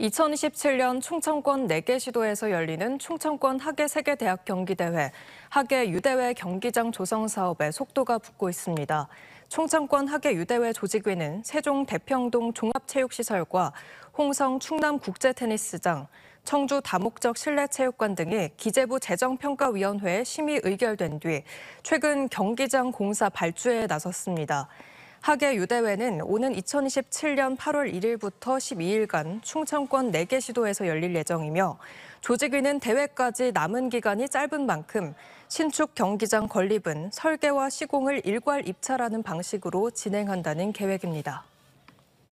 2027년 충청권 4개 시도에서 열리는 충청권 학예 세계대학 경기대회, 학예 유대회 경기장 조성 사업에 속도가 붙고 있습니다. 충청권 학예 유대회 조직위는 세종 대평동 종합체육시설과 홍성 충남 국제테니스장, 청주 다목적 실내체육관 등이 기재부 재정평가위원회에 심의 의결된 뒤 최근 경기장 공사 발주에 나섰습니다. 하계 유대회는 오는 2027년 8월 1일부터 12일간 충청권 4개 시도에서 열릴 예정이며 조직위는 대회까지 남은 기간이 짧은 만큼 신축 경기장 건립은 설계와 시공을 일괄 입찰하는 방식으로 진행한다는 계획입니다.